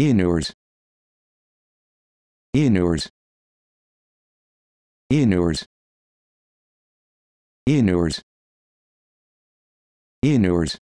inners inners inners inners inners